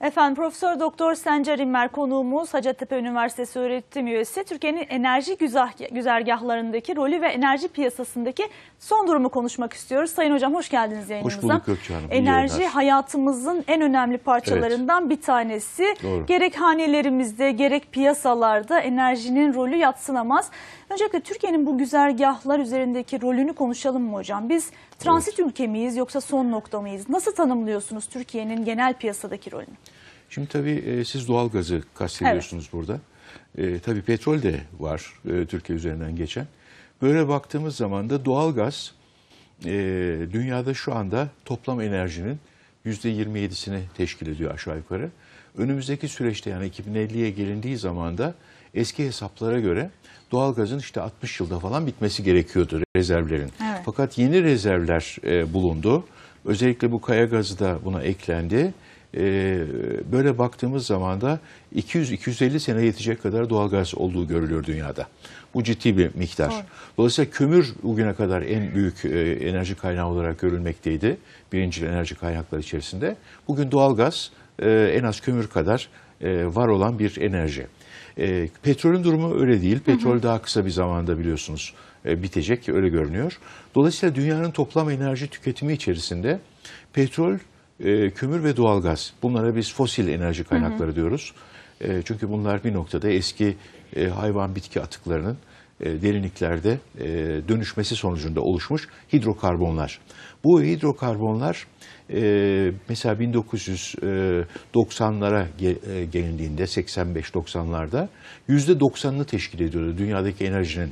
Efendim Profesör Doktor Sencer İmmer konuğumuz Hacettepe Üniversitesi öğretim üyesi Türkiye'nin enerji güzerg güzergahlarındaki rolü ve enerji piyasasındaki son durumu konuşmak istiyoruz. Sayın Hocam hoş geldiniz yayınımıza. Hoş bulduk Gökçe Hanım. Enerji hayatımızın en önemli parçalarından evet. bir tanesi. Doğru. Gerek hanelerimizde gerek piyasalarda enerjinin rolü yatsınamaz. Öncelikle Türkiye'nin bu güzergahlar üzerindeki rolünü konuşalım mı hocam? Biz Transit evet. ülke miyiz yoksa son nokta mıyız? Nasıl tanımlıyorsunuz Türkiye'nin genel piyasadaki rolünü? Şimdi tabii e, siz doğal gazı kastediyorsunuz evet. burada. E, tabii petrol de var e, Türkiye üzerinden geçen. Böyle baktığımız zaman da doğal gaz e, dünyada şu anda toplam enerjinin %27'sini teşkil ediyor aşağı yukarı. Önümüzdeki süreçte yani 2050'ye gelindiği zaman da eski hesaplara göre doğalgazın işte 60 yılda falan bitmesi gerekiyordu rezervlerin. Evet. Fakat yeni rezervler e, bulundu. Özellikle bu kaya gazı da buna eklendi. E, böyle baktığımız zaman da 200-250 sene yetecek kadar doğalgaz olduğu görülüyor dünyada. Bu ciddi bir miktar. Doğru. Dolayısıyla kömür bugüne kadar en büyük e, enerji kaynağı olarak görülmekteydi. Birinci enerji kaynakları içerisinde. Bugün doğalgaz e, en az kömür kadar e, var olan bir enerji. E, petrolün durumu öyle değil. Petrol hı hı. daha kısa bir zamanda biliyorsunuz e, bitecek öyle görünüyor. Dolayısıyla dünyanın toplam enerji tüketimi içerisinde petrol, e, kömür ve doğalgaz bunlara biz fosil enerji kaynakları hı hı. diyoruz. E, çünkü bunlar bir noktada eski e, hayvan bitki atıklarının e, derinliklerde e, dönüşmesi sonucunda oluşmuş hidrokarbonlar. Bu hidrokarbonlar ee, e, mesela 1990'lara e, gelindiğinde 85-90'larda %90'ını teşkil ediyordu dünyadaki enerjinin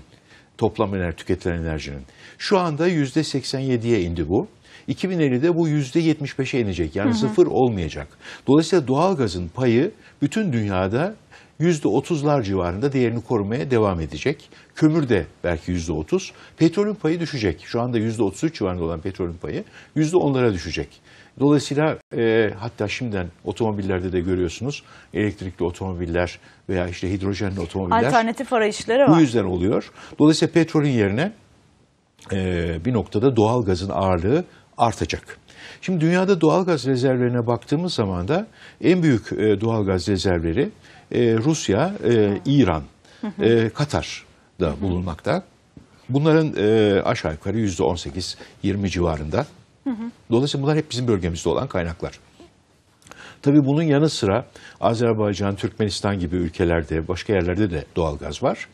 toplam enerji tüketilen enerjinin. Şu anda %87'ye indi bu. 2050'de bu %75'e inecek. Yani hı hı. sıfır olmayacak. Dolayısıyla doğal gazın payı bütün dünyada yüzde otuzlar civarında değerini korumaya devam edecek. Kömür de belki yüzde otuz. Petrolün payı düşecek. Şu anda yüzde otuz üç civarında olan petrolün payı yüzde onlara düşecek. Dolayısıyla e, hatta şimdiden otomobillerde de görüyorsunuz elektrikli otomobiller veya işte hidrojenli otomobiller. Alternatif arayışları var. Bu yüzden oluyor. Dolayısıyla petrolün yerine e, bir noktada doğal gazın ağırlığı artacak. Şimdi dünyada doğal gaz rezervlerine baktığımız zaman da en büyük e, doğal gaz rezervleri e, Rusya, e, İran, e, Katar da bulunmakta. Bunların e, aşağı yukarı yüzde 18-20 civarında. Dolayısıyla bunlar hep bizim bölgemizde olan kaynaklar. Tabii bunun yanı sıra Azerbaycan, Türkmenistan gibi ülkelerde, başka yerlerde de doğalgaz var.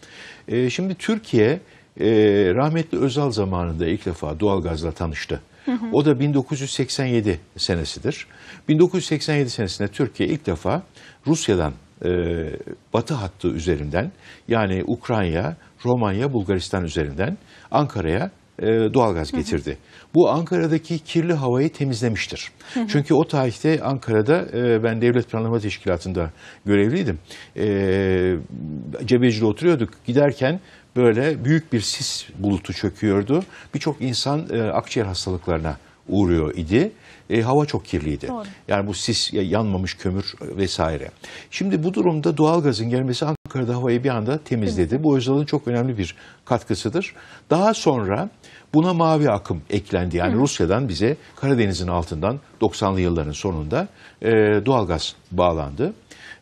E, şimdi Türkiye e, rahmetli Özal zamanında ilk defa doğalgazla tanıştı. O da 1987 senesidir. 1987 senesinde Türkiye ilk defa Rusya'dan e, batı hattı üzerinden yani Ukrayna, Romanya, Bulgaristan üzerinden Ankara'ya e, doğalgaz getirdi. Hı hı. Bu Ankara'daki kirli havayı temizlemiştir. Hı hı. Çünkü o tarihte Ankara'da e, ben Devlet Planlama Teşkilatı'nda görevliydim. E, Cebeci'de oturuyorduk. Giderken böyle büyük bir sis bulutu çöküyordu. Birçok insan e, akciğer hastalıklarına uğruyor idi e, hava çok kirliydi. Doğru. Yani bu sis yanmamış kömür vesaire. Şimdi bu durumda doğalgazın gelmesi Ankara'da havayı bir anda temizledi. Evet. Bu Özal'ın çok önemli bir katkısıdır. Daha sonra buna mavi akım eklendi. Yani Hı. Rusya'dan bize Karadeniz'in altından 90'lı yılların sonunda e, doğalgaz bağlandı.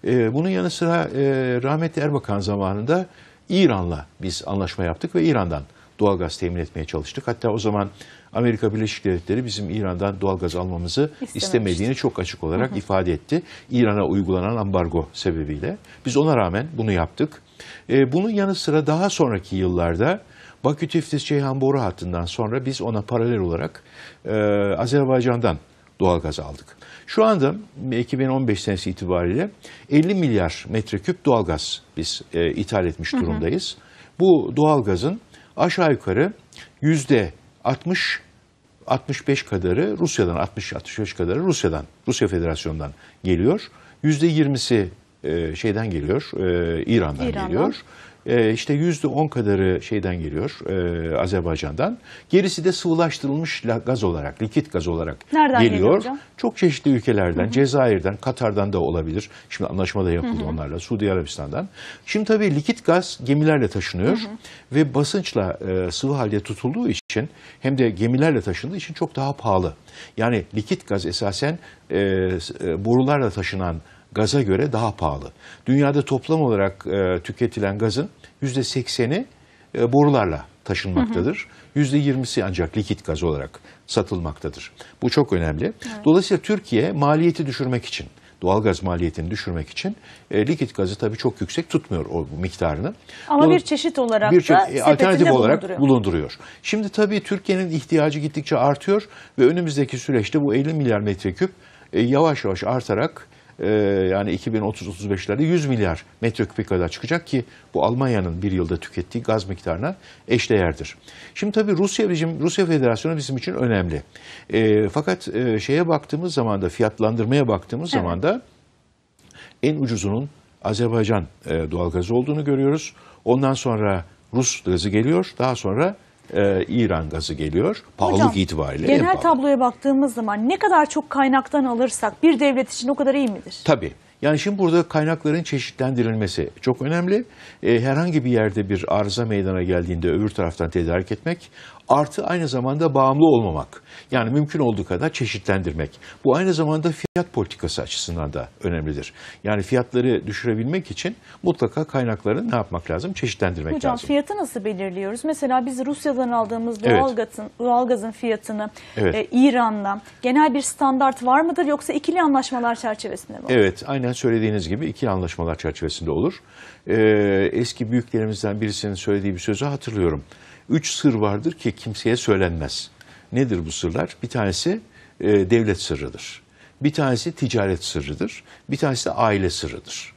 E, bunun yanı sıra e, rahmetli Erbakan zamanında İran'la biz anlaşma yaptık ve İran'dan doğalgaz temin etmeye çalıştık. Hatta o zaman Amerika Birleşik Devletleri bizim İran'dan doğal gaz almamızı istemediğini çok açık olarak hı hı. ifade etti. İran'a uygulanan ambargo sebebiyle. Biz ona rağmen bunu yaptık. E, bunun yanı sıra daha sonraki yıllarda Bakü Tiflis Ceyhan boru hattından sonra biz ona paralel olarak e, Azerbaycan'dan doğalgaz aldık. Şu anda 2015 senesi itibariyle 50 milyar metreküp doğalgaz biz e, ithal etmiş durumdayız. Hı hı. Bu doğalgazın aşağı yukarı yüzde 60 65 kadarı Rusya'dan, 60-65 kadarı Rusya'dan, Rusya Federasyonu'ndan geliyor. %20'si e, şeyden geliyor, e, İran'dan, İran'dan geliyor. Ee, işte yüzde on kadarı şeyden geliyor e, Azerbaycan'dan. Gerisi de sıvılaştırılmış gaz olarak, likit gaz olarak Nereden geliyor. Çok çeşitli ülkelerden, Hı-hı. Cezayir'den, Katar'dan da olabilir. Şimdi anlaşma da yapıldı Hı-hı. onlarla, Suudi Arabistan'dan. Şimdi tabii likit gaz gemilerle taşınıyor Hı-hı. ve basınçla e, sıvı halde tutulduğu için hem de gemilerle taşındığı için çok daha pahalı. Yani likit gaz esasen e, e borularla taşınan gaza göre daha pahalı. Dünyada toplam olarak e, tüketilen gazın %80'i e, borularla taşınmaktadır. Yüzde %20'si ancak likit gaz olarak satılmaktadır. Bu çok önemli. Evet. Dolayısıyla Türkiye maliyeti düşürmek için, doğalgaz maliyetini düşürmek için e, likit gazı tabii çok yüksek tutmuyor o miktarını. Ama Dolay bir çeşit olarak bir da e, alternatif olarak bulunduruyor. bulunduruyor. Şimdi tabii Türkiye'nin ihtiyacı gittikçe artıyor ve önümüzdeki süreçte bu 50 milyar metreküp e, yavaş yavaş artarak ee, yani 2030-35'lerde 100 milyar metreküp kadar çıkacak ki bu Almanya'nın bir yılda tükettiği gaz miktarına eşdeğerdir. Şimdi tabii Rusya bizim Rusya Federasyonu bizim için önemli. E, fakat e, şeye baktığımız zaman da fiyatlandırmaya baktığımız evet. zaman da en ucuzunun Azerbaycan e, doğalgazı olduğunu görüyoruz. Ondan sonra Rus gazı geliyor. Daha sonra e, İran gazı geliyor. Pahalılık Hocam, itibariyle. Genel pahalı. tabloya baktığımız zaman ne kadar çok kaynaktan alırsak bir devlet için o kadar iyi midir? Tabii. Yani şimdi burada kaynakların çeşitlendirilmesi çok önemli. E, herhangi bir yerde bir arıza meydana geldiğinde öbür taraftan tedarik etmek Artı aynı zamanda bağımlı olmamak. Yani mümkün olduğu kadar çeşitlendirmek. Bu aynı zamanda fiyat politikası açısından da önemlidir. Yani fiyatları düşürebilmek için mutlaka kaynakları ne yapmak lazım? Çeşitlendirmek Hocam, lazım. Hocam fiyatı nasıl belirliyoruz? Mesela biz Rusya'dan aldığımız doğalgazın, evet. doğalgazın fiyatını evet. e, İran'dan genel bir standart var mıdır yoksa ikili anlaşmalar çerçevesinde mi? Evet aynen söylediğiniz gibi ikili anlaşmalar çerçevesinde olur. Ee, eski büyüklerimizden birisinin söylediği bir sözü hatırlıyorum. Üç sır vardır ki kimseye söylenmez. Nedir bu sırlar? Bir tanesi e, devlet sırrıdır. Bir tanesi ticaret sırrıdır. Bir tanesi de aile sırrıdır.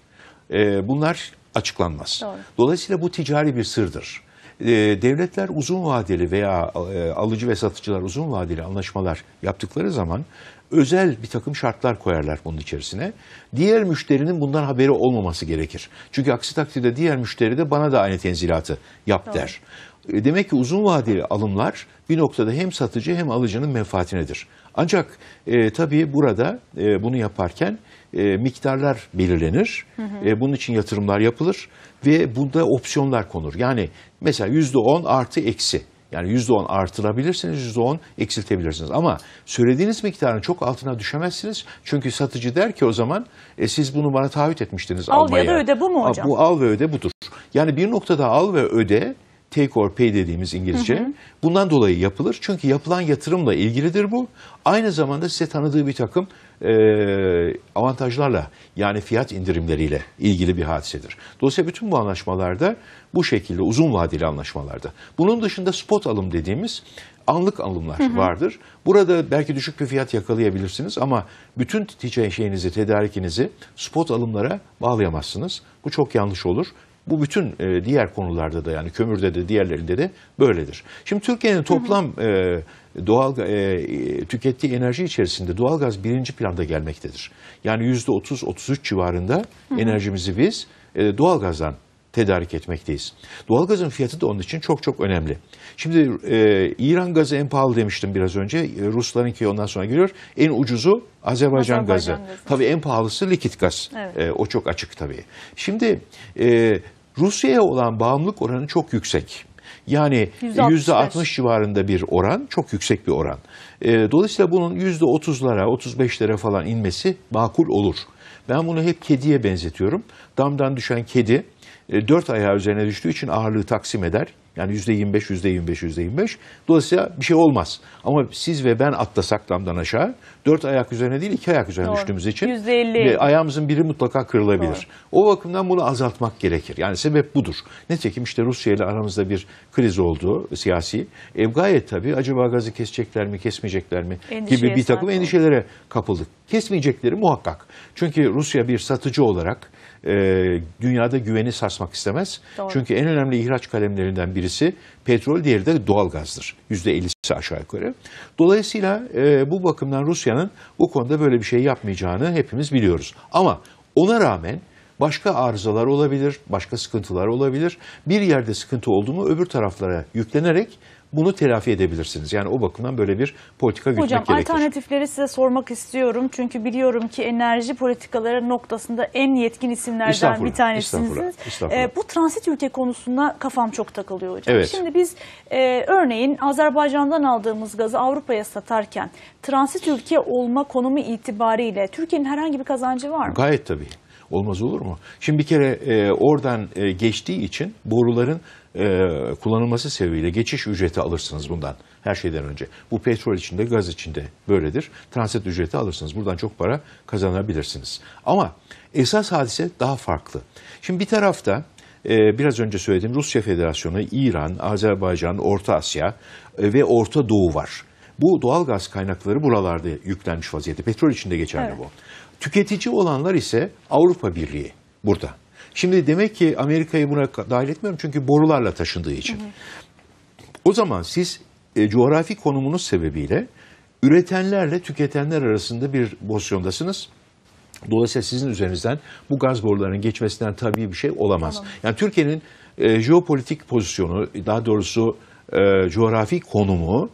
E, bunlar açıklanmaz. Doğru. Dolayısıyla bu ticari bir sırdır. E, devletler uzun vadeli veya e, alıcı ve satıcılar uzun vadeli anlaşmalar yaptıkları zaman özel bir takım şartlar koyarlar bunun içerisine. Diğer müşterinin bundan haberi olmaması gerekir. Çünkü aksi takdirde diğer müşteri de bana da aynı tenzilatı yap Doğru. der. E, demek ki uzun vadeli alımlar bir noktada hem satıcı hem alıcının menfaatinedir. Ancak e, tabii burada e, bunu yaparken e, miktarlar belirlenir. Hı hı. E, bunun için yatırımlar yapılır ve bunda opsiyonlar konur. Yani mesela yüzde on artı eksi. Yani yüzde on artırabilirsiniz, yüzde on eksiltebilirsiniz. Ama söylediğiniz miktarın çok altına düşemezsiniz. Çünkü satıcı der ki o zaman e, siz bunu bana taahhüt etmiştiniz al almaya. Al ya da öde bu mu hocam? Bu al ve öde budur. Yani bir noktada al ve öde take or pay dediğimiz İngilizce. Hı hı. Bundan dolayı yapılır. Çünkü yapılan yatırımla ilgilidir bu. Aynı zamanda size tanıdığı bir takım e, avantajlarla yani fiyat indirimleriyle ilgili bir hadisedir. Dolayısıyla bütün bu anlaşmalarda bu şekilde uzun vadeli anlaşmalarda. Bunun dışında spot alım dediğimiz anlık alımlar hı hı. vardır. Burada belki düşük bir fiyat yakalayabilirsiniz ama bütün şeyinizi, tedarikinizi spot alımlara bağlayamazsınız. Bu çok yanlış olur. Bu bütün e, diğer konularda da yani kömürde de diğerlerinde de böyledir. Şimdi Türkiye'nin toplam e, doğal e, tükettiği enerji içerisinde doğalgaz birinci planda gelmektedir. Yani yüzde 30-33 civarında enerjimizi biz e, doğalgazdan tedarik etmekteyiz. Doğalgazın fiyatı da onun için çok çok önemli. Şimdi e, İran gazı en pahalı demiştim biraz önce. E, Ruslarınki ondan sonra geliyor. En ucuzu Azerbaycan, Azerbaycan gazı. gazı. Tabii en pahalısı likit gaz. Evet. E, o çok açık tabii. Şimdi e, Rusya'ya olan bağımlılık oranı çok yüksek. Yani yüzde %60 civarında bir oran, çok yüksek bir oran. Ee, dolayısıyla bunun yüzde %30'lara, 35'lere falan inmesi makul olur. Ben bunu hep kediye benzetiyorum. Damdan düşen kedi e, dört ayağı üzerine düştüğü için ağırlığı taksim eder. Yani yüzde 25, yüzde 25, yüzde 25. Dolayısıyla bir şey olmaz. Ama siz ve ben atlasak damdan aşağı dört ayak üzerine değil iki ayak üzerine Doğru. düştüğümüz için %50. ayağımızın biri mutlaka kırılabilir. Doğru. O bakımdan bunu azaltmak gerekir. Yani sebep budur. Nitekim işte Rusya ile aramızda bir kriz oldu siyasi. E, gayet tabii acaba gazı kesecekler mi kesmeyecekler mi Endişeye gibi bir takım endişelere kapıldık. Kesmeyecekleri muhakkak. Çünkü Rusya bir satıcı olarak e, dünyada güveni sarsmak istemez. Doğru. Çünkü en önemli ihraç kalemlerinden biri %50'si petrol, diğeri de doğal gazdır. %50'si aşağı yukarı. Dolayısıyla e, bu bakımdan Rusya'nın bu konuda böyle bir şey yapmayacağını hepimiz biliyoruz. Ama ona rağmen başka arızalar olabilir, başka sıkıntılar olabilir. Bir yerde sıkıntı oldu öbür taraflara yüklenerek bunu telafi edebilirsiniz. Yani o bakımdan böyle bir politika gütmek Hocam, gerekir. Hocam alternatifleri size sormak istiyorum. Çünkü biliyorum ki enerji politikaları noktasında en yetkin isimlerden bir tanesiniz. Estağfurullah, estağfurullah. E, ee, bu transit ülke konusunda kafam çok takılıyor hocam. Evet. Şimdi biz e, örneğin Azerbaycan'dan aldığımız gazı Avrupa'ya satarken transit ülke olma konumu itibariyle Türkiye'nin herhangi bir kazancı var mı? Gayet tabii. Olmaz olur mu? Şimdi bir kere e, oradan e, geçtiği için boruların e, kullanılması sebebiyle geçiş ücreti alırsınız bundan her şeyden önce. Bu petrol içinde, gaz içinde böyledir. Transit ücreti alırsınız. Buradan çok para kazanabilirsiniz. Ama esas hadise daha farklı. Şimdi bir tarafta e, biraz önce söylediğim Rusya Federasyonu, İran, Azerbaycan, Orta Asya e, ve Orta Doğu var. Bu doğal gaz kaynakları buralarda yüklenmiş vaziyette. Petrol içinde geçerli evet. bu. Tüketici olanlar ise Avrupa Birliği burada. Şimdi demek ki Amerika'yı buna dahil etmiyorum çünkü borularla taşındığı için. O zaman siz e, coğrafi konumunuz sebebiyle üretenlerle tüketenler arasında bir pozisyondasınız. Dolayısıyla sizin üzerinizden bu gaz borularının geçmesinden tabii bir şey olamaz. Tamam. Yani Türkiye'nin e, jeopolitik pozisyonu, daha doğrusu e, coğrafi konumu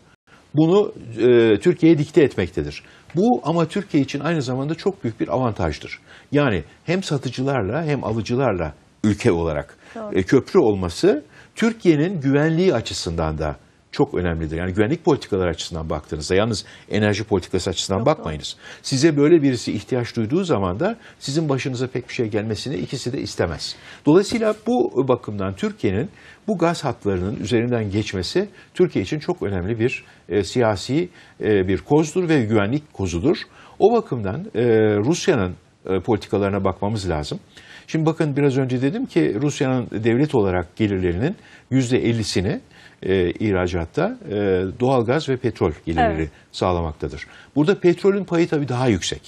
bunu e, Türkiye'ye dikte etmektedir. Bu ama Türkiye için aynı zamanda çok büyük bir avantajdır. Yani hem satıcılarla hem alıcılarla ülke olarak Doğru. E, köprü olması Türkiye'nin güvenliği açısından da çok önemlidir. Yani güvenlik politikaları açısından baktığınızda yalnız enerji politikası açısından çok bakmayınız. Doğru. Size böyle birisi ihtiyaç duyduğu zaman da sizin başınıza pek bir şey gelmesini ikisi de istemez. Dolayısıyla bu bakımdan Türkiye'nin bu gaz hatlarının üzerinden geçmesi Türkiye için çok önemli bir e, siyasi e, bir kozdur ve güvenlik kozudur. O bakımdan e, Rusya'nın e, politikalarına bakmamız lazım. Şimdi bakın biraz önce dedim ki Rusya'nın devlet olarak gelirlerinin yüzde %50'sini e, ihracatta e, doğalgaz ve petrol gelirleri evet. sağlamaktadır. Burada petrolün payı tabii daha yüksek.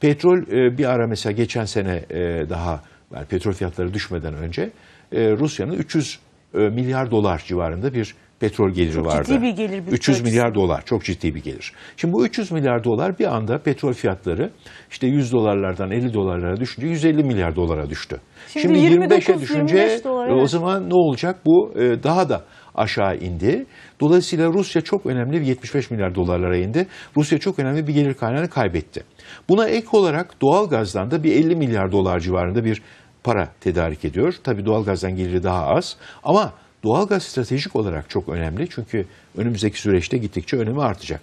Petrol e, bir ara mesela geçen sene e, daha yani petrol fiyatları düşmeden önce e, Rusya'nın 300 e, milyar dolar civarında bir petrol geliri çok vardı. Ciddi bir gelir. Bir 300 milyar dolar çok ciddi bir gelir. Şimdi bu 300 milyar dolar bir anda petrol fiyatları işte 100 dolarlardan 50 dolarlara düşünce 150 milyar dolara düştü. Şimdi, Şimdi 25'e düşünce 25 dolar, e, evet. o zaman ne olacak bu e, daha da aşağı indi. Dolayısıyla Rusya çok önemli bir 75 milyar dolarlara indi. Rusya çok önemli bir gelir kaynağını kaybetti. Buna ek olarak doğal gazdan da bir 50 milyar dolar civarında bir para tedarik ediyor. Tabii doğal gazdan geliri daha az ama doğal gaz stratejik olarak çok önemli. Çünkü önümüzdeki süreçte gittikçe önemi artacak.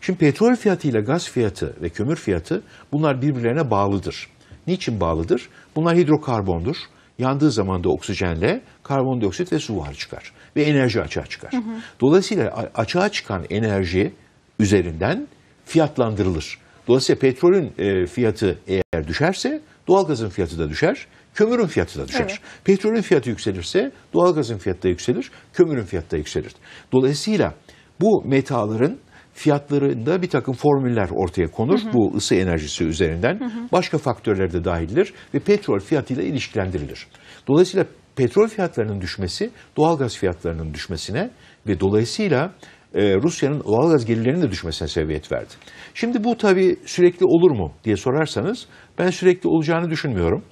Şimdi petrol fiyatı ile gaz fiyatı ve kömür fiyatı bunlar birbirlerine bağlıdır. Niçin bağlıdır? Bunlar hidrokarbondur yandığı zaman da oksijenle karbondioksit ve su var çıkar. Ve enerji açığa çıkar. Hı hı. Dolayısıyla açığa çıkan enerji üzerinden fiyatlandırılır. Dolayısıyla petrolün e, fiyatı eğer düşerse doğalgazın fiyatı da düşer, kömürün fiyatı da düşer. Evet. Petrolün fiyatı yükselirse doğalgazın fiyatı da yükselir, kömürün fiyatı da yükselir. Dolayısıyla bu metaların fiyatlarında bir takım formüller ortaya konur. Hı hı. Bu ısı enerjisi üzerinden. Hı hı. Başka faktörler de dahildir ve petrol fiyatıyla ilişkilendirilir. Dolayısıyla petrol fiyatlarının düşmesi doğalgaz fiyatlarının düşmesine ve dolayısıyla e, Rusya'nın doğalgaz gelirlerinin de düşmesine sebebiyet verdi. Şimdi bu tabii sürekli olur mu diye sorarsanız ben sürekli olacağını düşünmüyorum.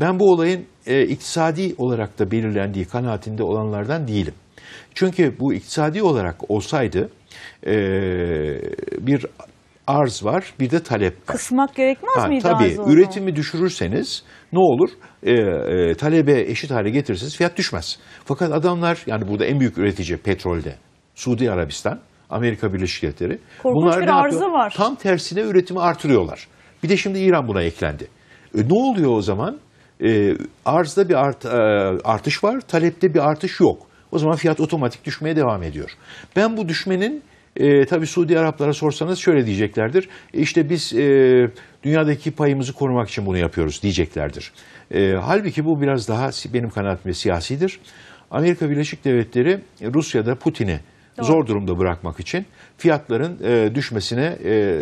Ben bu olayın e, iktisadi olarak da belirlendiği kanaatinde olanlardan değilim. Çünkü bu iktisadi olarak olsaydı e, bir arz var, bir de talep var. Kısmak gerekmez ha, miydi Tabii. Arz üretimi düşürürseniz ne olur? E, e, talebe eşit hale getirirseniz fiyat düşmez. Fakat adamlar, yani burada en büyük üretici petrolde Suudi Arabistan, Amerika Birleşik Devletleri. Korkunç bunlar bir ne arzı yapıyor? var. Tam tersine üretimi artırıyorlar. Bir de şimdi İran buna eklendi. E, ne oluyor o zaman? E, arzda bir art, e, artış var, talepte bir artış yok. O zaman fiyat otomatik düşmeye devam ediyor. Ben bu düşmenin e, tabii Suudi Araplara sorsanız şöyle diyeceklerdir. E işte biz e, dünyadaki payımızı korumak için bunu yapıyoruz diyeceklerdir. E, halbuki bu biraz daha benim kanaatimde siyasidir. Amerika Birleşik Devletleri Rusya'da Putin'i zor durumda bırakmak için fiyatların e, düşmesine e,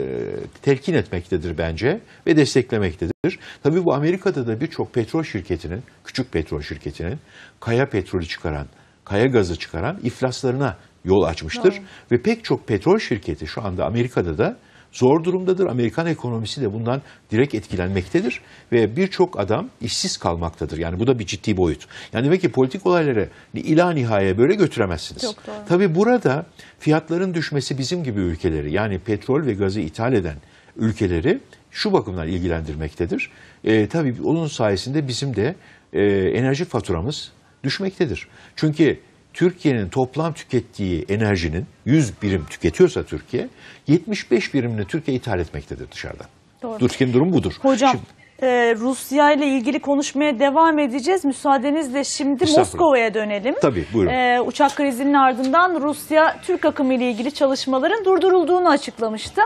telkin etmektedir bence ve desteklemektedir. Tabii bu Amerika'da da birçok petrol şirketinin, küçük petrol şirketinin kaya petrolü çıkaran kaya gazı çıkaran iflaslarına yol açmıştır. Doğru. Ve pek çok petrol şirketi şu anda Amerika'da da zor durumdadır. Amerikan ekonomisi de bundan direkt etkilenmektedir ve birçok adam işsiz kalmaktadır. Yani bu da bir ciddi boyut. Yani demek ki politik olayları ila nihaya böyle götüremezsiniz. Çok doğru. Tabii burada fiyatların düşmesi bizim gibi ülkeleri yani petrol ve gazı ithal eden ülkeleri şu bakımdan ilgilendirmektedir. E, tabii onun sayesinde bizim de e, enerji faturamız düşmektedir. Çünkü Türkiye'nin toplam tükettiği enerjinin 100 birim tüketiyorsa Türkiye, 75 birimini Türkiye ithal etmektedir dışarıdan. Doğru. Türkiye'nin durumu budur. Hocam Şimdi, e, Rusya ile ilgili konuşmaya devam edeceğiz. Müsaadenizle şimdi Moskova'ya dönelim. Tabii buyurun. E, uçak krizinin ardından Rusya Türk akımı ile ilgili çalışmaların durdurulduğunu açıklamıştı.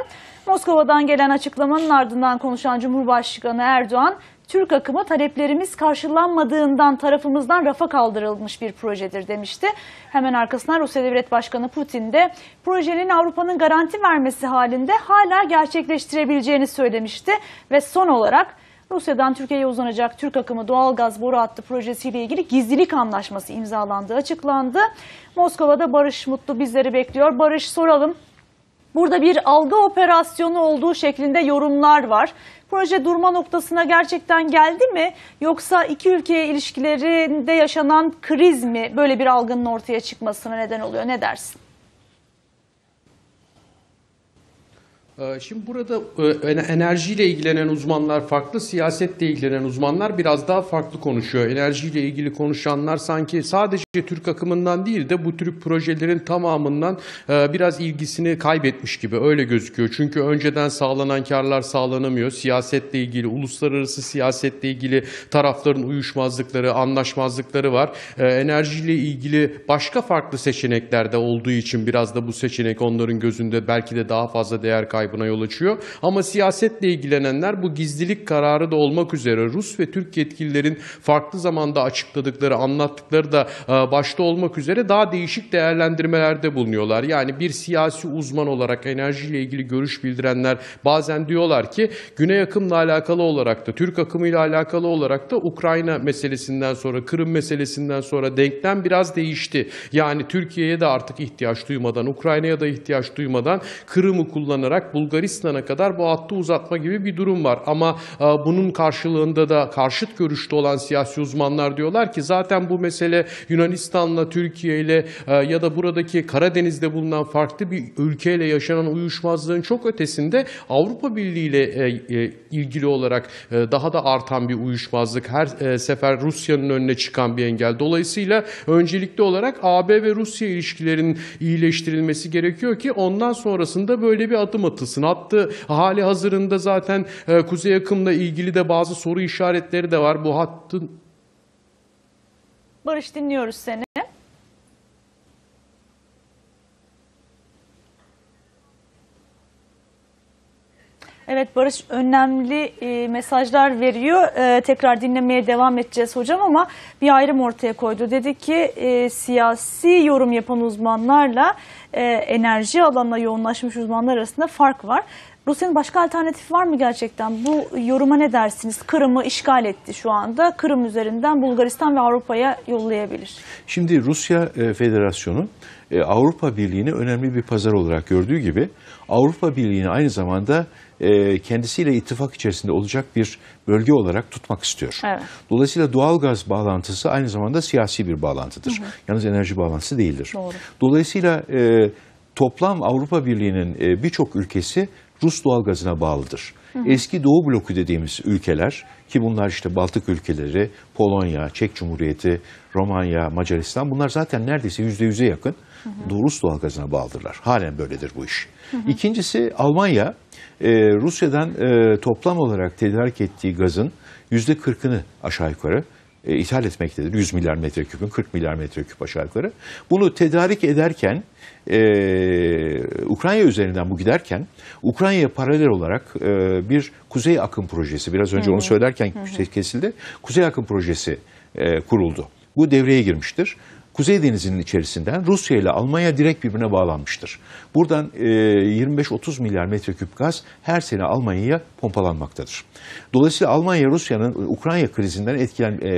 Moskova'dan gelen açıklamanın ardından konuşan Cumhurbaşkanı Erdoğan Türk akımı taleplerimiz karşılanmadığından tarafımızdan rafa kaldırılmış bir projedir demişti. Hemen arkasından Rusya Devlet Başkanı Putin de projenin Avrupa'nın garanti vermesi halinde hala gerçekleştirebileceğini söylemişti ve son olarak Rusya'dan Türkiye'ye uzanacak Türk akımı doğalgaz boru hattı projesiyle ilgili gizlilik anlaşması imzalandığı açıklandı. Moskova'da Barış Mutlu bizleri bekliyor. Barış soralım. Burada bir algı operasyonu olduğu şeklinde yorumlar var. Proje durma noktasına gerçekten geldi mi yoksa iki ülke ilişkilerinde yaşanan kriz mi böyle bir algının ortaya çıkmasına neden oluyor ne dersin? Ee, şimdi burada e, enerjiyle ilgilenen uzmanlar farklı, siyasetle ilgilenen uzmanlar biraz daha farklı konuşuyor. Enerjiyle ilgili konuşanlar sanki sadece Türk akımından değil de bu tür projelerin tamamından e, biraz ilgisini kaybetmiş gibi öyle gözüküyor. Çünkü önceden sağlanan karlar sağlanamıyor. Siyasetle ilgili, uluslararası siyasetle ilgili tarafların uyuşmazlıkları, anlaşmazlıkları var. E, enerjiyle ilgili başka farklı seçenekler de olduğu için biraz da bu seçenek onların gözünde belki de daha fazla değer kaybediyor kaybına yol açıyor. Ama siyasetle ilgilenenler bu gizlilik kararı da olmak üzere Rus ve Türk yetkililerin farklı zamanda açıkladıkları, anlattıkları da e, başta olmak üzere daha değişik değerlendirmelerde bulunuyorlar. Yani bir siyasi uzman olarak enerjiyle ilgili görüş bildirenler bazen diyorlar ki Güney akımla alakalı olarak da Türk akımıyla alakalı olarak da Ukrayna meselesinden sonra Kırım meselesinden sonra denklem biraz değişti. Yani Türkiye'ye de artık ihtiyaç duymadan Ukrayna'ya da ihtiyaç duymadan Kırım'ı kullanarak Bulgaristan'a kadar bu hattı uzatma gibi bir durum var. Ama e, bunun karşılığında da karşıt görüşte olan siyasi uzmanlar diyorlar ki zaten bu mesele Yunanistan'la, Türkiye ile e, ya da buradaki Karadeniz'de bulunan farklı bir ülkeyle yaşanan uyuşmazlığın çok ötesinde Avrupa Birliği ile e, ilgili olarak daha da artan bir uyuşmazlık. Her sefer Rusya'nın önüne çıkan bir engel. Dolayısıyla öncelikli olarak AB ve Rusya ilişkilerinin iyileştirilmesi gerekiyor ki ondan sonrasında böyle bir adım atılsın yanıltısını attı. Hali hazırında zaten e, Kuzey Akım'la ilgili de bazı soru işaretleri de var bu hattın. Barış dinliyoruz seni. Evet Barış önemli e, mesajlar veriyor. E, tekrar dinlemeye devam edeceğiz hocam ama bir ayrım ortaya koydu. Dedi ki e, siyasi yorum yapan uzmanlarla e, enerji alanına yoğunlaşmış uzmanlar arasında fark var. Rusya'nın başka alternatifi var mı gerçekten? Bu yoruma ne dersiniz? Kırım'ı işgal etti şu anda. Kırım üzerinden Bulgaristan ve Avrupa'ya yollayabilir. Şimdi Rusya e, Federasyonu e, Avrupa Birliği'ni önemli bir pazar olarak gördüğü gibi Avrupa Birliği'ni aynı zamanda e, kendisiyle ittifak içerisinde olacak bir bölge olarak tutmak istiyor. Evet. Dolayısıyla doğal gaz bağlantısı aynı zamanda siyasi bir bağlantıdır. Hı hı. Yalnız enerji bağlantısı değildir. Doğru. Dolayısıyla e, toplam Avrupa Birliği'nin e, birçok ülkesi Rus doğal gazına bağlıdır. Eski Doğu bloku dediğimiz ülkeler ki bunlar işte Baltık ülkeleri, Polonya, Çek Cumhuriyeti, Romanya, Macaristan bunlar zaten neredeyse yüzde yüze yakın Rus doğalgazına bağlıdırlar. Halen böyledir bu iş. İkincisi Almanya e, Rusya'dan e, toplam olarak tedarik ettiği gazın yüzde kırkını aşağı yukarı e, ithal etmektedir. 100 milyar metreküpün 40 milyar metreküp aşağı Bunu tedarik ederken e, Ukrayna üzerinden bu giderken Ukrayna'ya paralel olarak e, bir Kuzey Akım Projesi biraz önce Hı-hı. onu söylerken Hı-hı. kesildi. Kuzey Akım Projesi e, kuruldu. Bu devreye girmiştir. Kuzey Denizi'nin içerisinden Rusya ile Almanya direkt birbirine bağlanmıştır. Buradan e, 25-30 milyar metreküp gaz her sene Almanya'ya pompalanmaktadır. Dolayısıyla Almanya Rusya'nın e, Ukrayna krizinden etkilen e,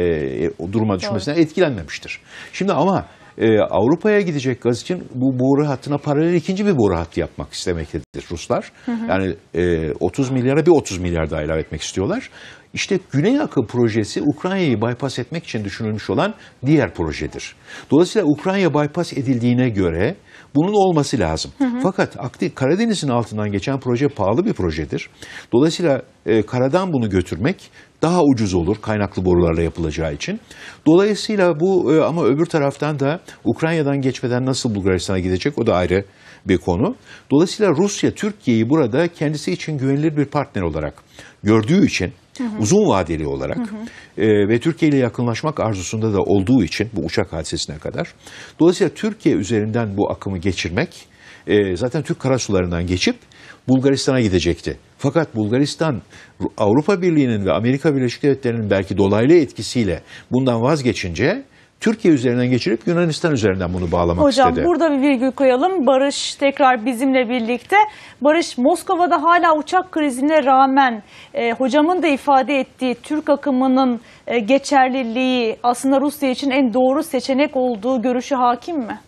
e duruma düşmesine etkilenmemiştir. Şimdi ama e, Avrupa'ya gidecek gaz için bu boru hattına paralel ikinci bir boru hattı yapmak istemektedir Ruslar. Hı hı. Yani e, 30 milyara bir 30 milyar daha ilave etmek istiyorlar. İşte Güney Akı projesi Ukrayna'yı bypass etmek için düşünülmüş olan diğer projedir. Dolayısıyla Ukrayna bypass edildiğine göre bunun olması lazım. Hı hı. Fakat Karadeniz'in altından geçen proje pahalı bir projedir. Dolayısıyla e, karadan bunu götürmek daha ucuz olur kaynaklı borularla yapılacağı için. Dolayısıyla bu e, ama öbür taraftan da Ukrayna'dan geçmeden nasıl Bulgaristan'a gidecek o da ayrı bir konu. Dolayısıyla Rusya Türkiye'yi burada kendisi için güvenilir bir partner olarak gördüğü için hı uzun vadeli olarak hı hı. E, ve Türkiye ile yakınlaşmak arzusunda da olduğu için bu uçak hadisesine kadar. Dolayısıyla Türkiye üzerinden bu akımı geçirmek e, zaten Türk karasularından geçip Bulgaristan'a gidecekti. Fakat Bulgaristan Avrupa Birliği'nin ve Amerika Birleşik Devletleri'nin belki dolaylı etkisiyle bundan vazgeçince Türkiye üzerinden geçirip Yunanistan üzerinden bunu bağlamak Hocam, istedi. Hocam burada bir virgül koyalım. Barış tekrar bizimle birlikte. Barış Moskova'da hala uçak krizine rağmen e, hocamın da ifade ettiği Türk akımının e, geçerliliği aslında Rusya için en doğru seçenek olduğu görüşü hakim mi?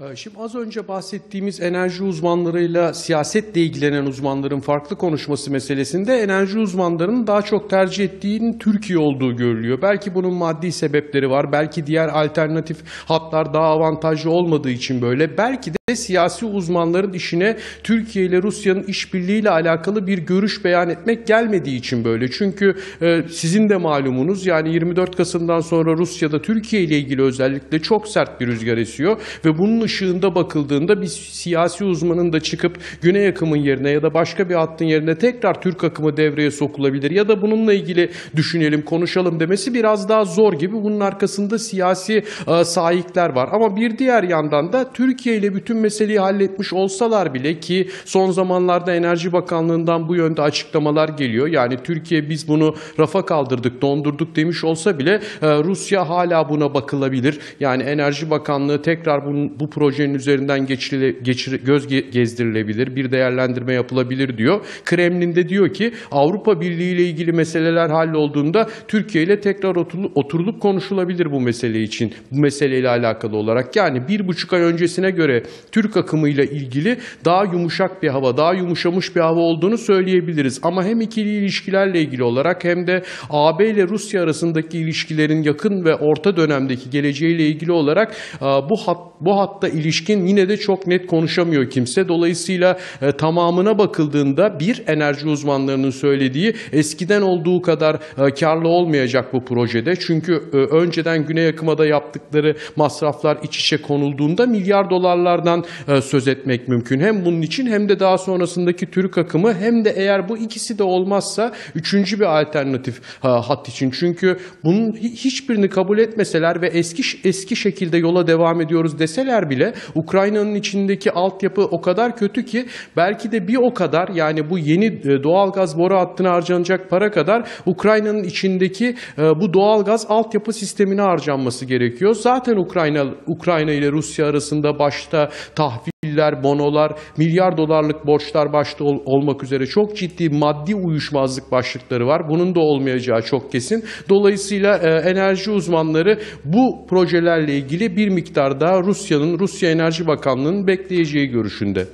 Ee, şimdi az önce bahsettiğimiz enerji uzmanlarıyla siyasetle ilgilenen uzmanların farklı konuşması meselesinde enerji uzmanlarının daha çok tercih ettiğinin Türkiye olduğu görülüyor. Belki bunun maddi sebepleri var, belki diğer alternatif hatlar daha avantajlı olmadığı için böyle, belki de siyasi uzmanların işine Türkiye ile Rusya'nın işbirliğiyle alakalı bir görüş beyan etmek gelmediği için böyle. Çünkü e, sizin de malumunuz yani 24 Kasım'dan sonra Rusya'da Türkiye ile ilgili özellikle çok sert bir rüzgar esiyor ve bunun ışığında bakıldığında bir siyasi uzmanın da çıkıp güney akımın yerine ya da başka bir hattın yerine tekrar Türk akımı devreye sokulabilir ya da bununla ilgili düşünelim, konuşalım demesi biraz daha zor gibi. Bunun arkasında siyasi e, sahipler var. Ama bir diğer yandan da Türkiye ile bütün bütün meseleyi halletmiş olsalar bile ki son zamanlarda Enerji Bakanlığı'ndan bu yönde açıklamalar geliyor. Yani Türkiye biz bunu rafa kaldırdık, dondurduk demiş olsa bile e, Rusya hala buna bakılabilir. Yani Enerji Bakanlığı tekrar bunun, bu projenin üzerinden geçirile, geçir, göz gezdirilebilir, bir değerlendirme yapılabilir diyor. Kremlin'de diyor ki Avrupa Birliği ile ilgili meseleler hallolduğunda Türkiye ile tekrar oturulup konuşulabilir bu mesele için. Bu meseleyle alakalı olarak. Yani bir buçuk ay öncesine göre Türk akımıyla ilgili daha yumuşak bir hava, daha yumuşamış bir hava olduğunu söyleyebiliriz. Ama hem ikili ilişkilerle ilgili olarak hem de AB ile Rusya arasındaki ilişkilerin yakın ve orta dönemdeki geleceğiyle ilgili olarak e, bu hat bu hatta ilişkin yine de çok net konuşamıyor kimse. Dolayısıyla e, tamamına bakıldığında bir enerji uzmanlarının söylediği eskiden olduğu kadar e, karlı olmayacak bu projede. Çünkü önceden Güney Akımada yaptıkları masraflar iç içe konulduğunda milyar dolarlardan e, söz etmek mümkün. Hem bunun için hem de daha sonrasındaki Türk akımı hem de eğer bu ikisi de olmazsa üçüncü bir alternatif e, hat için. Çünkü bunun hiçbirini kabul etmeseler ve eski eski şekilde yola devam ediyoruz deseler bile Ukrayna'nın içindeki altyapı o kadar kötü ki belki de bir o kadar yani bu yeni e, doğalgaz boru hattına harcanacak para kadar Ukrayna'nın içindeki bu doğalgaz altyapı sistemine harcanması gerekiyor. Zaten Ukrayna Ukrayna ile Rusya arasında başta tahviller, bonolar, milyar dolarlık borçlar başta ol, olmak üzere çok ciddi maddi uyuşmazlık başlıkları var. Bunun da olmayacağı çok kesin. Dolayısıyla e, enerji uzmanları bu projelerle ilgili bir miktar daha Rusya'nın, Rusya Enerji Bakanlığı'nın bekleyeceği görüşünde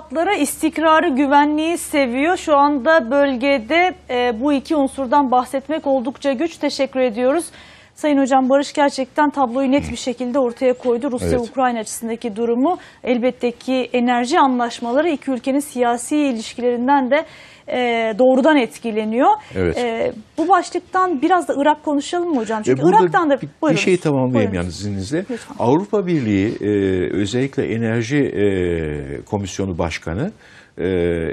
hatlara istikrarı, güvenliği seviyor. Şu anda bölgede e, bu iki unsurdan bahsetmek oldukça güç. Teşekkür ediyoruz. Sayın Hocam Barış gerçekten tabloyu net bir şekilde ortaya koydu. Rusya-Ukrayna evet. açısındaki durumu elbette ki enerji anlaşmaları iki ülkenin siyasi ilişkilerinden de e, doğrudan etkileniyor. Evet. E, bu başlıktan biraz da Irak konuşalım mı hocam? E, Çünkü e Irak'tan da bir, buyurun. bir şey tamamlayayım yalnız izninizle. Avrupa Birliği e, özellikle Enerji e, Komisyonu Başkanı e,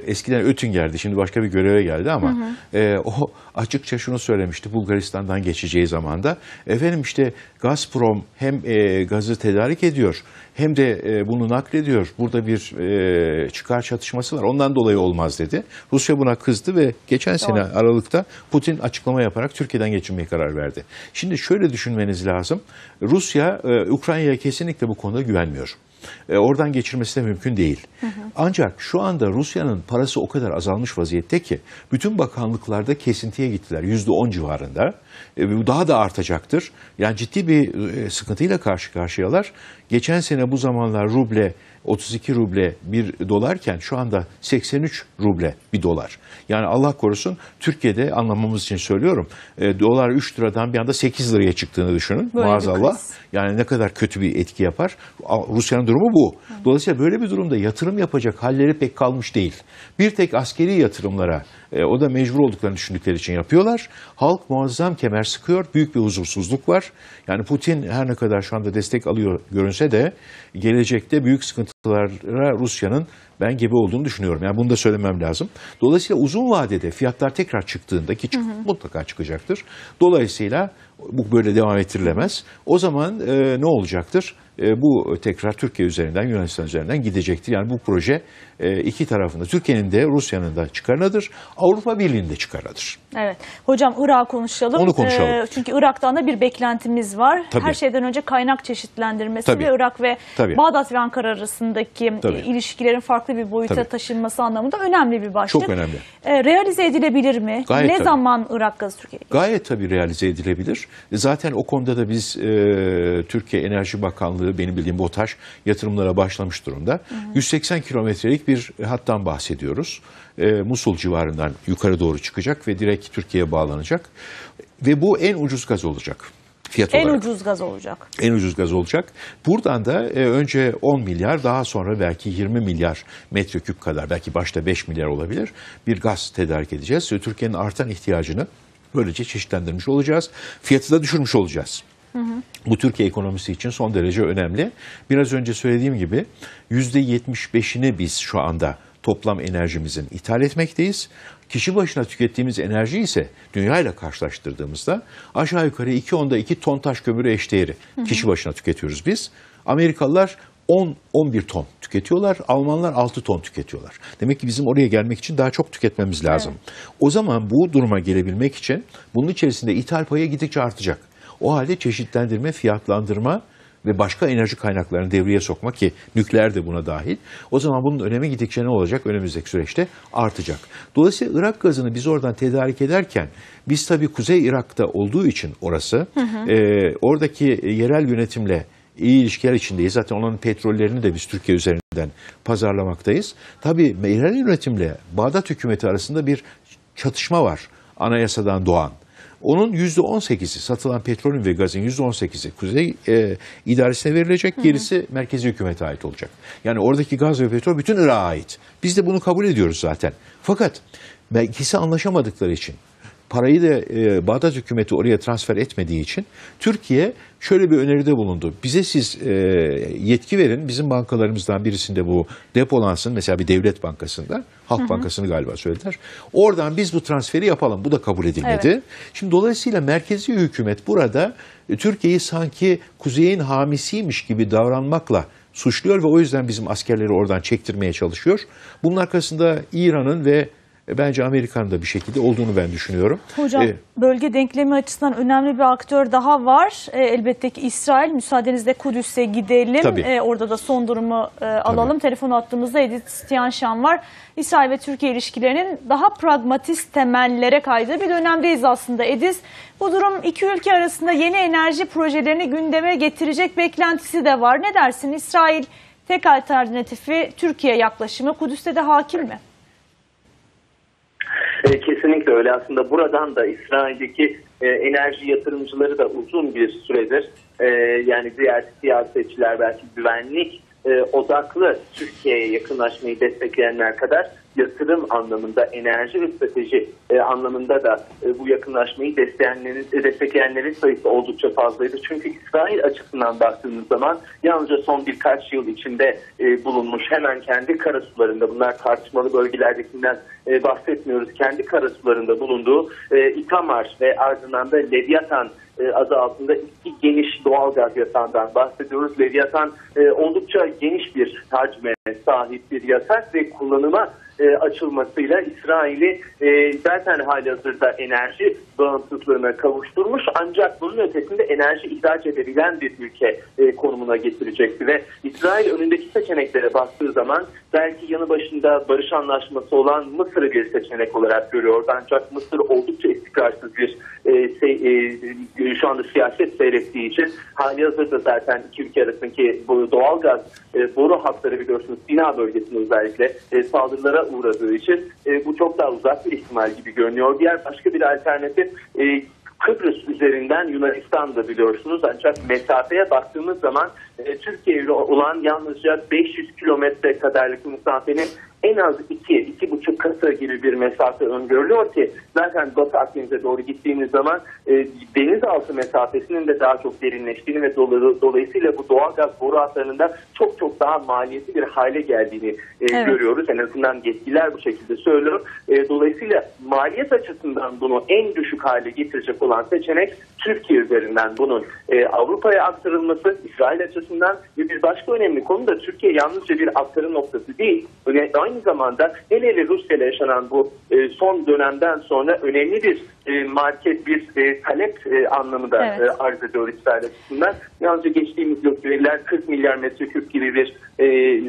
eskiden Ötünger'di şimdi başka bir göreve geldi ama hı hı. E, o açıkça şunu söylemişti Bulgaristan'dan geçeceği zamanda. Efendim işte Gazprom hem e, gazı tedarik ediyor hem de e, bunu naklediyor. Burada bir e, çıkar çatışması var ondan dolayı olmaz dedi. Rusya buna kızdı ve geçen Doğru. sene Aralık'ta Putin açıklama yaparak Türkiye'den geçinmeye karar verdi. Şimdi şöyle düşünmeniz lazım. Rusya e, Ukrayna'ya kesinlikle bu konuda güvenmiyor e, oradan geçirmesi de mümkün değil. Hı hı. Ancak şu anda Rusya'nın parası o kadar azalmış vaziyette ki bütün bakanlıklarda kesintiye gittiler yüzde on civarında. E, bu daha da artacaktır. Yani ciddi bir e, sıkıntıyla karşı karşıyalar. Geçen sene bu zamanlar ruble 32 ruble bir dolarken şu anda 83 ruble bir dolar. Yani Allah korusun Türkiye'de anlamamız için söylüyorum. E, dolar 3 liradan bir anda 8 liraya çıktığını düşünün böyle maazallah. Yani ne kadar kötü bir etki yapar. Rusya'nın durumu bu. Dolayısıyla böyle bir durumda yatırım yapacak halleri pek kalmış değil. Bir tek askeri yatırımlara e, o da mecbur olduklarını düşündükleri için yapıyorlar. Halk muazzam kemer sıkıyor. Büyük bir huzursuzluk var. Yani Putin her ne kadar şu anda destek alıyor görünse de gelecekte büyük sıkıntı toplantılara Rusya'nın ben gibi olduğunu düşünüyorum. Yani bunu da söylemem lazım. Dolayısıyla uzun vadede fiyatlar tekrar çıktığında ki çık, mutlaka çıkacaktır. Dolayısıyla bu böyle devam ettirilemez. O zaman e, ne olacaktır? E, bu tekrar Türkiye üzerinden, Yunanistan üzerinden gidecektir. Yani bu proje e, iki tarafında, Türkiye'nin de Rusya'nın da çıkarınadır, Avrupa Birliği'nin de çıkarınadır. Evet. Hocam Irak konuşalım. Onu konuşalım. E, çünkü Irak'tan da bir beklentimiz var. Tabii. Her şeyden önce kaynak çeşitlendirmesi Tabii. ve Irak ve Tabii. Bağdat ve Ankara arasındaki e, Tabii. ilişkilerin farklı bir boyuta Tabii. taşınması anlamında önemli bir başlık. Çok önemli. E, realize edilebilir mi? Gayet ne tabii. zaman Irak gazı Türkiye'ye? Gayet tabii realize edilebilir. E, zaten o konuda da biz e, Türkiye Enerji Bakanlığı benim bildiğim BOTAŞ yatırımlara başlamış durumda. Hı hı. 180 kilometrelik bir hattan bahsediyoruz. E, Musul civarından yukarı doğru çıkacak ve direkt Türkiye'ye bağlanacak. Ve bu en ucuz gaz olacak fiyat en olarak. ucuz gaz olacak. En ucuz gaz olacak. Buradan da e, önce 10 milyar daha sonra belki 20 milyar metreküp kadar belki başta 5 milyar olabilir bir gaz tedarik edeceğiz. Türkiye'nin artan ihtiyacını Böylece çeşitlendirmiş olacağız. Fiyatı da düşürmüş olacağız. Bu Türkiye ekonomisi için son derece önemli. Biraz önce söylediğim gibi %75'ini biz şu anda toplam enerjimizin ithal etmekteyiz. Kişi başına tükettiğimiz enerji ise dünyayla karşılaştırdığımızda aşağı yukarı 2 onda 2 ton taş kömürü eşdeğeri kişi başına tüketiyoruz biz. Amerikalılar 10-11 ton tüketiyorlar. Almanlar 6 ton tüketiyorlar. Demek ki bizim oraya gelmek için daha çok tüketmemiz lazım. Evet. O zaman bu duruma gelebilmek için bunun içerisinde ithal payı gidikçe artacak. O halde çeşitlendirme, fiyatlandırma ve başka enerji kaynaklarını devreye sokmak ki nükleer de buna dahil. O zaman bunun önemi gidikçe ne olacak? Önümüzdeki süreçte artacak. Dolayısıyla Irak gazını biz oradan tedarik ederken biz tabii Kuzey Irak'ta olduğu için orası hı hı. E, oradaki yerel yönetimle iyi ilişkiler içindeyiz. Zaten onların petrollerini de biz Türkiye üzerinden pazarlamaktayız. Tabii yerel üretimle Bağdat hükümeti arasında bir çatışma var anayasadan doğan. Onun %18'i satılan petrolün ve gazın %18'i kuzey e, idaresine verilecek. Gerisi hı hı. merkezi hükümete ait olacak. Yani oradaki gaz ve petrol bütün Irak'a ait. Biz de bunu kabul ediyoruz zaten. Fakat ikisi anlaşamadıkları için parayı da e, Bağdat hükümeti oraya transfer etmediği için Türkiye şöyle bir öneride bulundu. Bize siz e, yetki verin. Bizim bankalarımızdan birisinde bu depolansın. Mesela bir devlet bankasında. Halk hı hı. Bankası'nı galiba söylediler. Oradan biz bu transferi yapalım. Bu da kabul edilmedi. Evet. Şimdi dolayısıyla merkezi hükümet burada e, Türkiye'yi sanki kuzeyin hamisiymiş gibi davranmakla suçluyor ve o yüzden bizim askerleri oradan çektirmeye çalışıyor. Bunun arkasında İran'ın ve e, bence Amerika'nın da bir şekilde olduğunu ben düşünüyorum. Hocam ee, bölge denklemi açısından önemli bir aktör daha var. E, elbette ki İsrail. Müsaadenizle Kudüs'e gidelim. Tabii. E, orada da son durumu e, alalım. Tabii. Telefon attığımızda Edith Stianşan var. İsrail ve Türkiye ilişkilerinin daha pragmatist temellere kaydığı bir dönemdeyiz aslında Edis. Bu durum iki ülke arasında yeni enerji projelerini gündeme getirecek beklentisi de var. Ne dersin? İsrail tek alternatifi Türkiye yaklaşımı. Kudüs'te de hakim mi? E, kesinlikle öyle. Aslında buradan da İsrail'deki e, enerji yatırımcıları da uzun bir süredir e, yani diğer siyasetçiler belki güvenlik e, odaklı Türkiye'ye yakınlaşmayı destekleyenler kadar yatırım anlamında, enerji ve strateji e, anlamında da e, bu yakınlaşmayı destekleyenlerin, e, destekleyenlerin sayısı oldukça fazlaydı. Çünkü İsrail açısından baktığınız zaman yalnızca son birkaç yıl içinde e, bulunmuş hemen kendi karasularında bunlar tartışmalı bölgelerdekinden e, bahsetmiyoruz. Kendi karasularında bulunduğu e, İtamar ve ardından da Leviathan e, adı altında iki geniş doğal gaz yatağından bahsediyoruz. Leviathan e, oldukça geniş bir hacme sahip bir yatak ve kullanıma e, açılmasıyla İsrail'i e, zaten halihazırda enerji bağımsızlığına kavuşturmuş ancak bunun ötesinde enerji ihraç edebilen bir ülke e, konumuna getirecekti ve İsrail önündeki seçeneklere baktığı zaman belki yanı başında barış anlaşması olan Mısır'ı bir seçenek olarak görüyor ancak Mısır oldukça istikrarsız bir e, se, e, şu anda siyaset seyrettiği için halihazırda zaten iki ülke arasındaki bu doğalgaz e, boru hatları biliyorsunuz Sina bölgesinde özellikle e, saldırılara uğradığı için e, bu çok daha uzak bir ihtimal gibi görünüyor. Diğer başka bir alternatif e, Kıbrıs üzerinden Yunanistan'da biliyorsunuz ancak mesafeye baktığımız zaman e, Türkiye ile olan yalnızca 500 kilometre kadarlık mesafenin en az 2-2,5 kasa gibi bir mesafe öngörülüyor ki zaten Batı Akdeniz'e doğru gittiğimiz zaman e, denizaltı mesafesinin de daha çok derinleştiğini ve dolu, dolayısıyla bu doğal gaz boru hatlarında çok çok daha maliyetli bir hale geldiğini e, evet. görüyoruz. En azından yetkililer bu şekilde söylüyor. E, dolayısıyla maliyet açısından bunu en düşük hale getirecek olan seçenek Türkiye üzerinden bunun e, Avrupa'ya aktarılması İsrail açısından ve bir başka önemli konu da Türkiye yalnızca bir aktarım noktası değil. Aynı zamanda hele hele Rusya'yla yaşanan bu e, son dönemden sonra önemli bir e, market bir e, talep e, anlamında evet. e, arz ediyor İsrail açısından. Yalnızca geçtiğimiz yıl veriler 40 milyar metreküp gibi bir e,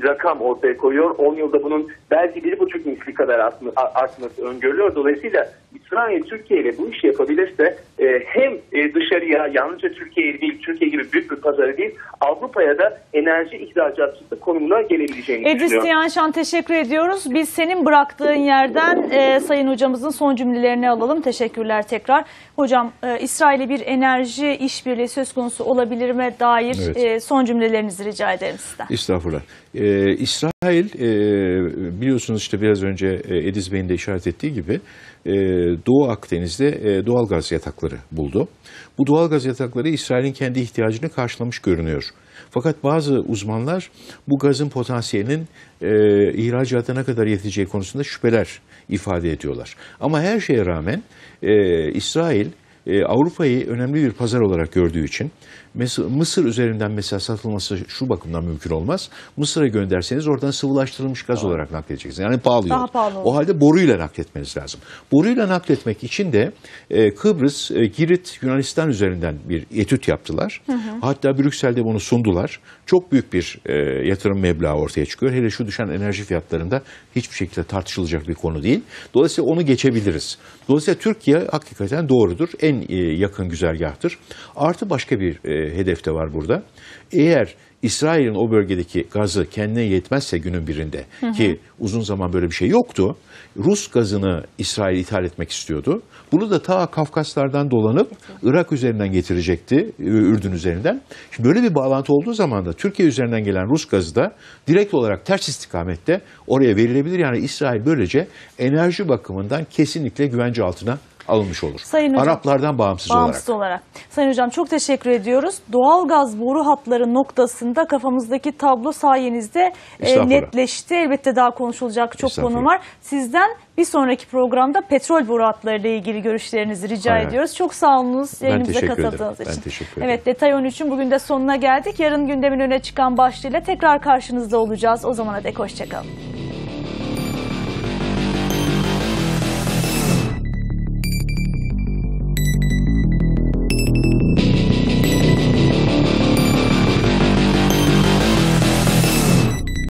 rakam ortaya koyuyor. 10 yılda bunun belki 1,5 misli kadar artma, artması öngörülüyor. Dolayısıyla İsrail Türkiye ile bu işi yapabilirse e, hem e, dışarıya yalnızca Türkiye değil Türkiye gibi büyük bir pazarı değil Avrupa'ya da enerji ihracatçısı konumuna gelebileceğini Edis düşünüyorum. Edis Diyanşan teşekkür ediyoruz. Biz senin bıraktığın yerden e, Sayın Hocamızın son cümlelerini alalım. Teşekkürler teşekkürler tekrar. Hocam e, İsrail'e bir enerji işbirliği söz konusu olabilir mi dair evet. e, son cümlelerinizi rica ederim sizden. Estağfurullah. E, İsrail e, biliyorsunuz işte biraz önce e, Ediz Bey'in de işaret ettiği gibi e, Doğu Akdeniz'de e, doğal gaz yatakları buldu. Bu doğal gaz yatakları İsrail'in kendi ihtiyacını karşılamış görünüyor. Fakat bazı uzmanlar bu gazın potansiyelinin e, ihracata ne kadar yeteceği konusunda şüpheler ifade ediyorlar. Ama her şeye rağmen e, İsrail e, Avrupa'yı önemli bir pazar olarak gördüğü için Mısır, Mısır üzerinden mesela satılması şu bakımdan mümkün olmaz. Mısır'a gönderseniz oradan sıvılaştırılmış gaz tamam. olarak nakledeceksiniz. Yani pahalı Daha pahalı O halde boruyla nakletmeniz lazım. Boruyla nakletmek için de e, Kıbrıs, e, Girit, Yunanistan üzerinden bir etüt yaptılar. Hı hı. Hatta Brüksel'de bunu sundular. Çok büyük bir e, yatırım meblağı ortaya çıkıyor. Hele şu düşen enerji fiyatlarında hiçbir şekilde tartışılacak bir konu değil. Dolayısıyla onu geçebiliriz. Dolayısıyla Türkiye hakikaten doğrudur. En e, yakın güzergahtır. Artı başka bir e, hedef de var burada. Eğer İsrail'in o bölgedeki gazı kendine yetmezse günün birinde hı hı. ki uzun zaman böyle bir şey yoktu. Rus gazını İsrail ithal etmek istiyordu. Bunu da ta Kafkaslardan dolanıp Irak üzerinden getirecekti, e, Ürdün üzerinden. Şimdi böyle bir bağlantı olduğu zaman da Türkiye üzerinden gelen Rus gazı da direkt olarak ters istikamette oraya verilebilir. Yani İsrail böylece enerji bakımından kesinlikle güvence altına alınmış olur. Sayın hocam, Araplardan bağımsız, bağımsız olarak. olarak. Sayın hocam çok teşekkür ediyoruz. Doğalgaz boru hatları noktasında kafamızdaki tablo sayenizde e, netleşti. Elbette daha konuşulacak çok konu var. Sizden bir sonraki programda petrol boru hatları ile ilgili görüşlerinizi rica evet. ediyoruz. Çok sağ yayınımıza katıldığınız ederim. için. Ben teşekkür ederim. Evet Detay 13'ün bugün de sonuna geldik. Yarın gündemin öne çıkan başlığıyla tekrar karşınızda olacağız. O zamana dek hoşçakalın.